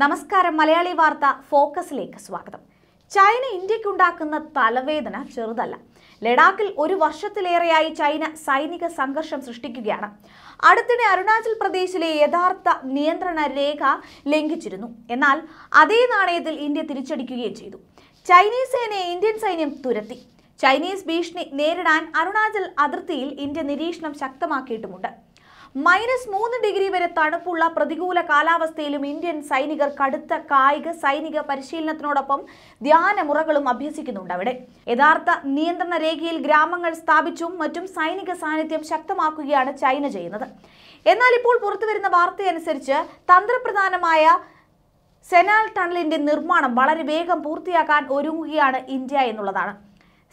നമസ്കാരം മലയാളി വാർത്ത ഫോക്കസിലേക്ക് സ്വാഗതം ചൈന ഇന്ത്യക്കുണ്ടാക്കുന്ന തലവേദന ചെറുതല്ല ലഡാക്കിൽ ഒരു വർഷത്തിലേറെയായി ചൈന സൈനിക സംഘർഷം സൃഷ്ടിക്കുകയാണ് അടുത്തിടെ അരുണാചൽ പ്രദേശിലെ യഥാർത്ഥ നിയന്ത്രണ രേഖ ലംഘിച്ചിരുന്നു എന്നാൽ അതേ നാണയത്തിൽ ഇന്ത്യ തിരിച്ചടിക്കുകയും ചെയ്തു ചൈനീസ് സേനയെ ഇന്ത്യൻ സൈന്യം തുരത്തി ചൈനീസ് ഭീഷണി നേരിടാൻ അരുണാചൽ അതിർത്തിയിൽ ഇന്ത്യ നിരീക്ഷണം ശക്തമാക്കിയിട്ടുമുണ്ട് മൈനസ് മൂന്ന് ഡിഗ്രി വരെ തണുപ്പുള്ള പ്രതികൂല കാലാവസ്ഥയിലും ഇന്ത്യൻ സൈനികർ കടുത്ത കായിക സൈനിക പരിശീലനത്തിനോടൊപ്പം ധ്യാനമുറകളും അഭ്യസിക്കുന്നുണ്ട് അവിടെ യഥാർത്ഥ നിയന്ത്രണ രേഖയിൽ ഗ്രാമങ്ങൾ സ്ഥാപിച്ചും മറ്റും സൈനിക സാന്നിധ്യം ശക്തമാക്കുകയാണ് ചൈന ചെയ്യുന്നത് എന്നാൽ ഇപ്പോൾ പുറത്തുവരുന്ന വാർത്തയനുസരിച്ച് തന്ത്രപ്രധാനമായ സെനാൽ ടണലിന്റെ നിർമ്മാണം വളരെ വേഗം പൂർത്തിയാക്കാൻ ഒരുങ്ങുകയാണ് ഇന്ത്യ എന്നുള്ളതാണ്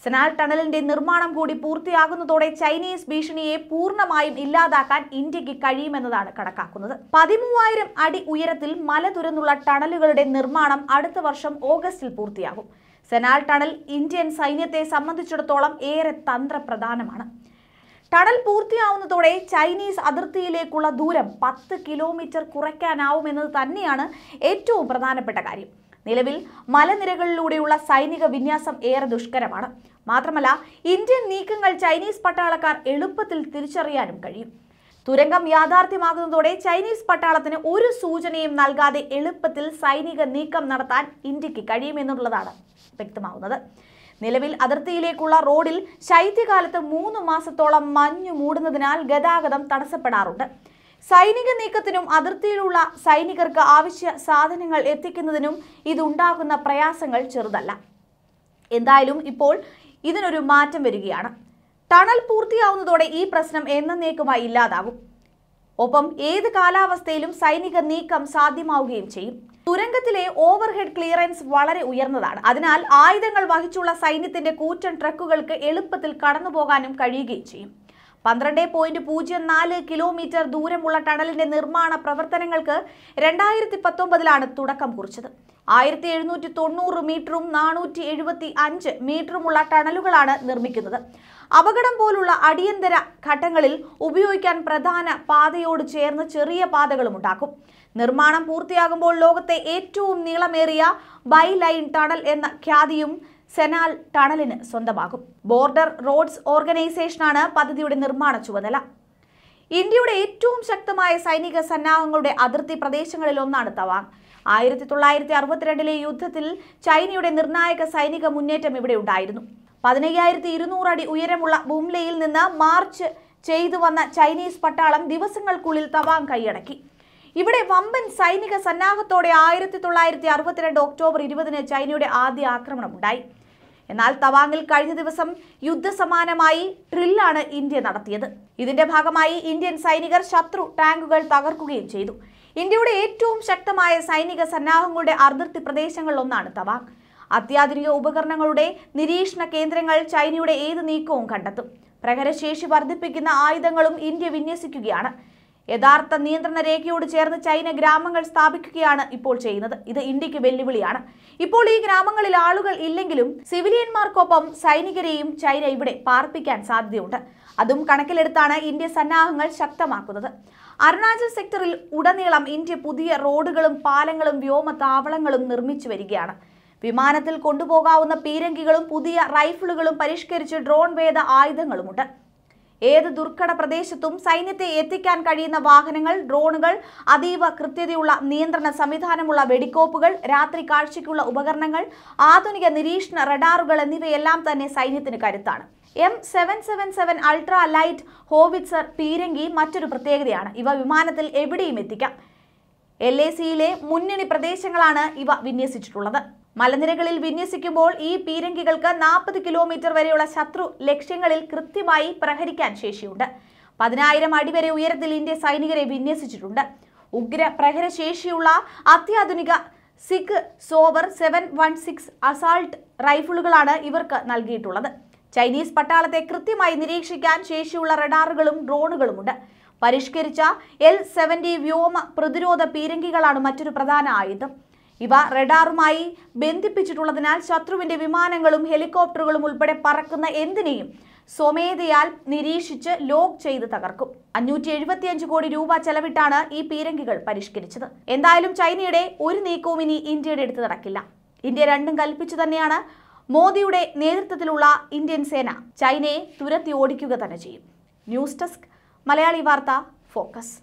സെനാൽ ടണലിന്റെ നിർമ്മാണം കൂടി പൂർത്തിയാകുന്നതോടെ ചൈനീസ് ഭീഷണിയെ പൂർണ്ണമായും ഇല്ലാതാക്കാൻ ഇന്ത്യക്ക് കഴിയുമെന്നതാണ് കണക്കാക്കുന്നത് പതിമൂവായിരം അടി ഉയരത്തിൽ മല തുരന്നുള്ള ടണലുകളുടെ നിർമ്മാണം അടുത്ത വർഷം ഓഗസ്റ്റിൽ പൂർത്തിയാകും സെനാൽ ടണൽ ഇന്ത്യൻ സൈന്യത്തെ സംബന്ധിച്ചിടത്തോളം ഏറെ തന്ത്രപ്രധാനമാണ് ടണൽ പൂർത്തിയാവുന്നതോടെ ചൈനീസ് അതിർത്തിയിലേക്കുള്ള ദൂരം പത്ത് കിലോമീറ്റർ കുറയ്ക്കാനാവുമെന്നത് തന്നെയാണ് ഏറ്റവും പ്രധാനപ്പെട്ട കാര്യം നിലവിൽ മലനിരകളിലൂടെയുള്ള സൈനിക വിന്യാസം ഏറെ ദുഷ്കരമാണ് മാത്രമല്ല ഇന്ത്യൻ നീക്കങ്ങൾ ചൈനീസ് പട്ടാളക്കാർ എളുപ്പത്തിൽ തിരിച്ചറിയാനും കഴിയും തുരങ്കം യാഥാർത്ഥ്യമാകുന്നതോടെ ചൈനീസ് പട്ടാളത്തിന് ഒരു സൂചനയും നൽകാതെ എളുപ്പത്തിൽ സൈനിക നീക്കം നടത്താൻ ഇന്ത്യക്ക് കഴിയുമെന്നുള്ളതാണ് വ്യക്തമാവുന്നത് നിലവിൽ അതിർത്തിയിലേക്കുള്ള റോഡിൽ ശൈത്യകാലത്ത് മൂന്ന് മാസത്തോളം മഞ്ഞു മൂടുന്നതിനാൽ ഗതാഗതം തടസ്സപ്പെടാറുണ്ട് സൈനിക നീക്കത്തിനും അതിർത്തിയിലുള്ള സൈനികർക്ക് ആവശ്യ സാധനങ്ങൾ എത്തിക്കുന്നതിനും ഇതുണ്ടാകുന്ന പ്രയാസങ്ങൾ ചെറുതല്ല എന്തായാലും ഇപ്പോൾ ഇതിനൊരു മാറ്റം വരികയാണ് ടണൽ പൂർത്തിയാവുന്നതോടെ ഈ പ്രശ്നം എന്നേക്കുമായി ഇല്ലാതാകും ഒപ്പം ഏത് കാലാവസ്ഥയിലും സൈനിക നീക്കം സാധ്യമാവുകയും ചെയ്യും തുരങ്കത്തിലെ ഓവർഹെഡ് ക്ലിയറൻസ് വളരെ ഉയർന്നതാണ് അതിനാൽ ആയുധങ്ങൾ വഹിച്ചുള്ള സൈന്യത്തിന്റെ കൂറ്റൻ ട്രക്കുകൾക്ക് എളുപ്പത്തിൽ കടന്നുപോകാനും കഴിയുകയും ചെയ്യും പന്ത്രണ്ട് പോയിന്റ് പൂജ്യം നാല് കിലോമീറ്റർ ദൂരമുള്ള ടണലിന്റെ നിർമ്മാണ പ്രവർത്തനങ്ങൾക്ക് രണ്ടായിരത്തി പത്തൊമ്പതിലാണ് തുടക്കം കുറിച്ചത് ആയിരത്തി എഴുന്നൂറ്റി തൊണ്ണൂറ് മീറ്ററും നാനൂറ്റി എഴുപത്തി അഞ്ച് മീറ്ററുമുള്ള ടണലുകളാണ് നിർമ്മിക്കുന്നത് അപകടം പോലുള്ള അടിയന്തര ഘട്ടങ്ങളിൽ ഉപയോഗിക്കാൻ പ്രധാന പാതയോട് ചേർന്ന് ചെറിയ പാതകളും ഉണ്ടാക്കും നിർമ്മാണം പൂർത്തിയാകുമ്പോൾ ലോകത്തെ ഏറ്റവും നീളമേറിയ ബൈലൈൻ ടണൽ എന്ന ഖ്യാതിയും സെനാൽ ടണലിന് സ്വന്തമാകും ബോർഡർ റോഡ്സ് ഓർഗനൈസേഷനാണ് പദ്ധതിയുടെ നിർമ്മാണ ചുമതല ഇന്ത്യയുടെ ഏറ്റവും ശക്തമായ സൈനിക സന്നാഹങ്ങളുടെ അതിർത്തി ഒന്നാണ് തവാങ് ആയിരത്തി തൊള്ളായിരത്തി അറുപത്തിരണ്ടിലെ യുദ്ധത്തിൽ ചൈനയുടെ നിർണായക സൈനിക മുന്നേറ്റം ഇവിടെ ഉണ്ടായിരുന്നു പതിനയ്യായിരത്തി ഇരുന്നൂറ് അടി ഉയരമുള്ള ബുംലയിൽ നിന്ന് മാർച്ച് ചെയ്തു വന്ന ചൈനീസ് പട്ടാളം ദിവസങ്ങൾക്കുള്ളിൽ തവാങ് കൈയടക്കി ഇവിടെ വമ്പൻ സൈനിക സന്നാഹത്തോടെ ആയിരത്തി തൊള്ളായിരത്തി അറുപത്തിരണ്ട് ഒക്ടോബർ ഇരുപതിന് ചൈനയുടെ ആദ്യ ആക്രമണം ഉണ്ടായി എന്നാൽ തവാങ്ങിൽ കഴിഞ്ഞ ദിവസം യുദ്ധസമാനമായി ഡ്രില്ലാണ് ഇന്ത്യ നടത്തിയത് ഇതിന്റെ ഭാഗമായി ഇന്ത്യൻ സൈനികർ ശത്രു ടാങ്കുകൾ തകർക്കുകയും ചെയ്തു ഇന്ത്യയുടെ ഏറ്റവും ശക്തമായ സൈനിക സന്നാഹങ്ങളുടെ അതിർത്തി പ്രദേശങ്ങളിലൊന്നാണ് തവാങ് അത്യാധുനിക ഉപകരണങ്ങളുടെ നിരീക്ഷണ കേന്ദ്രങ്ങൾ ചൈനയുടെ ഏത് നീക്കവും കണ്ടെത്തും പ്രഹരശേഷി വർദ്ധിപ്പിക്കുന്ന ആയുധങ്ങളും ഇന്ത്യ വിന്യസിക്കുകയാണ് യഥാർത്ഥ നിയന്ത്രണ രേഖയോട് ചേർന്ന് ചൈന ഗ്രാമങ്ങൾ സ്ഥാപിക്കുകയാണ് ഇപ്പോൾ ചെയ്യുന്നത് ഇത് ഇന്ത്യക്ക് വെല്ലുവിളിയാണ് ഇപ്പോൾ ഈ ഗ്രാമങ്ങളിൽ ആളുകൾ ഇല്ലെങ്കിലും സിവിലിയന്മാർക്കൊപ്പം സൈനികരെയും ചൈന ഇവിടെ പാർപ്പിക്കാൻ സാധ്യതയുണ്ട് അതും കണക്കിലെടുത്താണ് ഇന്ത്യ സന്നാഹങ്ങൾ ശക്തമാക്കുന്നത് അരുണാചൽ സെക്ടറിൽ ഉടനീളം ഇന്ത്യ പുതിയ റോഡുകളും പാലങ്ങളും വ്യോമ താവളങ്ങളും നിർമ്മിച്ചു വരികയാണ് വിമാനത്തിൽ കൊണ്ടുപോകാവുന്ന പീരങ്കികളും പുതിയ റൈഫിളുകളും പരിഷ്കരിച്ച് ഡ്രോൺ വേദ ആയുധങ്ങളുമുണ്ട് ഏത് ദുർഘട പ്രദേശത്തും സൈന്യത്തെ എത്തിക്കാൻ കഴിയുന്ന വാഹനങ്ങൾ ഡ്രോണുകൾ അതീവ കൃത്യതയുള്ള നിയന്ത്രണ സംവിധാനമുള്ള വെടിക്കോപ്പുകൾ രാത്രി കാഴ്ചയ്ക്കുള്ള ഉപകരണങ്ങൾ ആധുനിക നിരീക്ഷണ റഡാറുകൾ എന്നിവയെല്ലാം തന്നെ സൈന്യത്തിന് കരുത്താണ് M seven seven seven ultra light howitzer പീരങ്കി മറ്റൊരു പ്രത്യേകതയാണ് ഇവ വിമാനത്തിൽ എവിടെയും എത്തിക്കാം എൽ എ സിയിലെ മുന്നണി പ്രദേശങ്ങളാണ് ഇവ വിന്യസിച്ചിട്ടുള്ളത് മലനിരകളിൽ വിന്യസിക്കുമ്പോൾ ഈ പീരങ്കികൾക്ക് നാൽപ്പത് കിലോമീറ്റർ വരെയുള്ള ശത്രു ലക്ഷ്യങ്ങളിൽ കൃത്യമായി പ്രഹരിക്കാൻ ശേഷിയുണ്ട് പതിനായിരം അടി വരെ ഉയരത്തിൽ ഇന്ത്യ സൈനികരെ വിന്യസിച്ചിട്ടുണ്ട് ഉഗ്ര പ്രഹരശേഷിയുള്ള അത്യാധുനിക Sig Sauer seven one six assault റൈഫിളുകളാണ് ഇവർക്ക് നൽകിയിട്ടുള്ളത് ചൈനീസ് പട്ടാളത്തെ കൃത്യമായി നിരീക്ഷിക്കാൻ ശേഷിയുള്ള റഡാറുകളും ഡ്രോണുകളുമുണ്ട് പരിഷ്കരിച്ച എൽ സെവൻറ്റി വ്യോമ പ്രതിരോധ പീരങ്കികളാണ് മറ്റൊരു പ്രധാന ആയുധം ഇവ റഡാറുമായി ബന്ധിപ്പിച്ചിട്ടുള്ളതിനാൽ ശത്രുവിന്റെ വിമാനങ്ങളും ഹെലികോപ്റ്ററുകളും ഉൾപ്പെടെ പറക്കുന്ന എന്തിനേയും സ്വമേധയാൽ നിരീക്ഷിച്ച് ലോക്ക് ചെയ്ത് തകർക്കും അഞ്ഞൂറ്റി എഴുപത്തിയഞ്ച് കോടി രൂപ ചെലവിട്ടാണ് ഈ പീരങ്കികൾ പരിഷ്കരിച്ചത് എന്തായാലും ചൈനയുടെ ഒരു നീക്കവും ഇനി ഇന്ത്യയുടെ അടുത്ത് നടക്കില്ല ഇന്ത്യ രണ്ടും കൽപ്പിച്ചു തന്നെയാണ് മോദിയുടെ നേതൃത്വത്തിലുള്ള ഇന്ത്യൻ സേന ചൈനയെ തുരത്തി ഓടിക്കുക തന്നെ ചെയ്യും ന്യൂസ് ഡെസ്ക് മലയാളി വാർത്ത ഫോക്കസ്